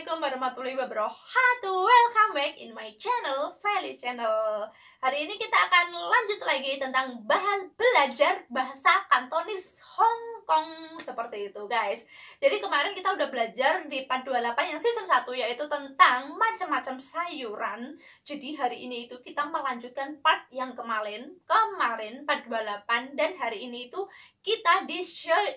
Assalamualaikum warahmatullahi wabarakatuh Welcome back in my channel, Feli Channel Hari ini kita akan lanjut lagi tentang bahas belajar bahasa Kantonis Hong Kong seperti itu guys. Jadi kemarin kita udah belajar di part 28 yang season 1 yaitu tentang macam-macam sayuran. Jadi hari ini itu kita melanjutkan part yang kemarin, kemarin part 28 dan hari ini itu kita di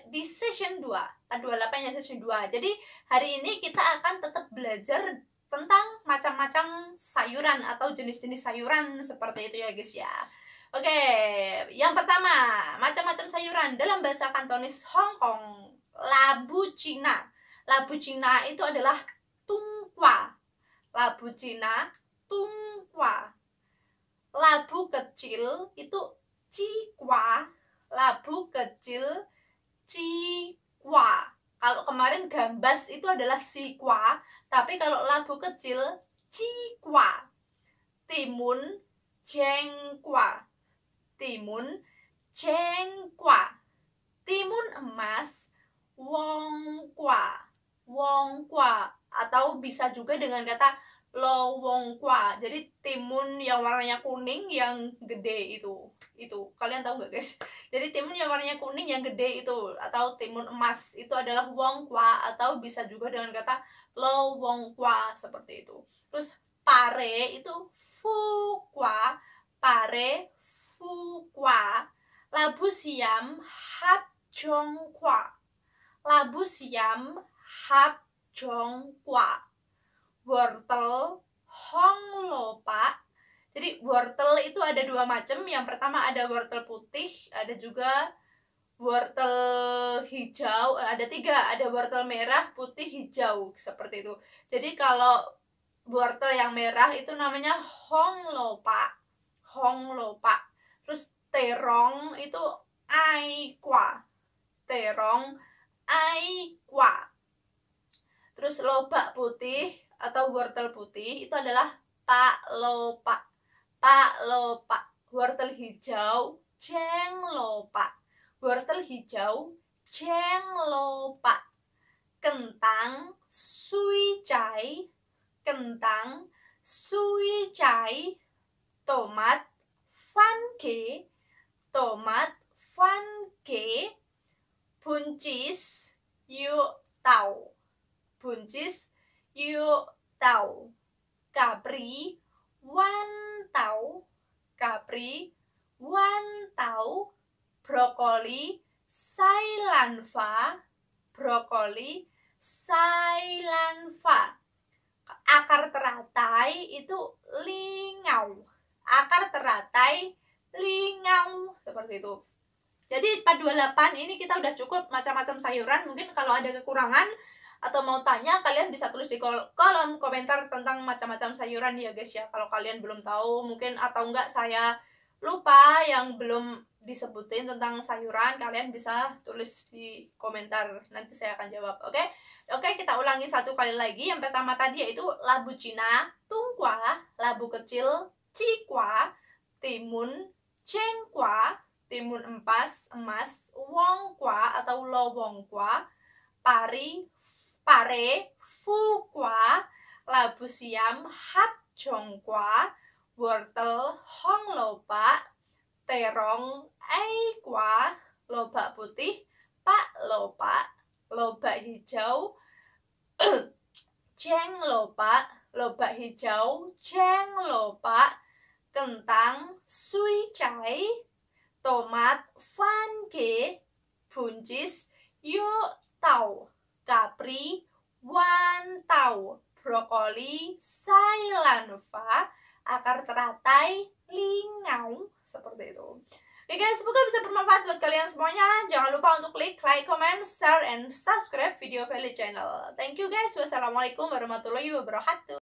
di session 2, part 28 yang season 2. Jadi hari ini kita akan tetap belajar tentang macam-macam sayuran atau jenis-jenis sayuran seperti itu ya guys ya. Oke, yang pertama, macam-macam sayuran dalam bahasa Kantonis Hong Kong, labu Cina. Labu Cina itu adalah tungkwa. Labu Cina, tungkwa. Labu kecil itu cikwa. Labu kecil cikwa. Kalau kemarin gambas itu adalah siqua, tapi kalau labu kecil ciqua, Timun cengqua, Timun cengqua, Timun emas wongqua, wongqua, atau bisa juga dengan kata Kwa, jadi timun yang warnanya kuning yang gede itu itu kalian tahu nggak guys jadi timun yang warnanya kuning yang gede itu atau timun emas itu adalah Wong Kwa atau bisa juga dengan kata Kwa seperti itu terus pare itu Fu Kwa, pare Fu Kwa, labu siam hap Kwa, labu siam hap Kwa wortel, Hong honglopa. Jadi wortel itu ada dua macam. Yang pertama ada wortel putih, ada juga wortel hijau. Eh, ada tiga, ada wortel merah, putih, hijau seperti itu. Jadi kalau wortel yang merah itu namanya Hong honglopa, honglopa. Terus terong itu ai kwa terong ai kwa Terus lobak putih atau wortel putih itu adalah palopa. Palopa. Wortel hijau ceng cenglopa. Wortel hijau ceng cenglopa. Kentang suicai. Kentang suicai. Tomat fanke. Tomat fanke Capri Wan Tau Capri Wan Tau Brokoli Sailanfa Brokoli Sailanfa Akar teratai itu lingau Akar teratai lingau Seperti itu jadi 428 ini kita udah cukup macam-macam sayuran mungkin kalau ada kekurangan atau mau tanya kalian bisa tulis di kol kolom komentar tentang macam-macam sayuran ya guys ya kalau kalian belum tahu mungkin atau enggak saya lupa yang belum disebutin tentang sayuran kalian bisa tulis di komentar nanti saya akan jawab oke okay? oke okay, kita ulangi satu kali lagi yang pertama tadi yaitu labu Cina tungkwa labu kecil cikwa timun cengkwa timun empas emas wongkwa atau lowongkwa pari pare, fu kwa, labu siam, hap kwa wortel, hong lopa, terong, ei kwa, lobak putih, pak lopa, lobak hijau, ceng lopa, lobak hijau, ceng lopa, kentang, sui cai, tomat, ke buncis, yuk tau capri, wantau, brokoli, sailanova, akar teratai, lingau, seperti itu. Oke guys, semoga bisa bermanfaat buat kalian semuanya. Jangan lupa untuk klik like, comment, share, and subscribe video Feli Channel. Thank you guys. Wassalamualaikum warahmatullahi wabarakatuh.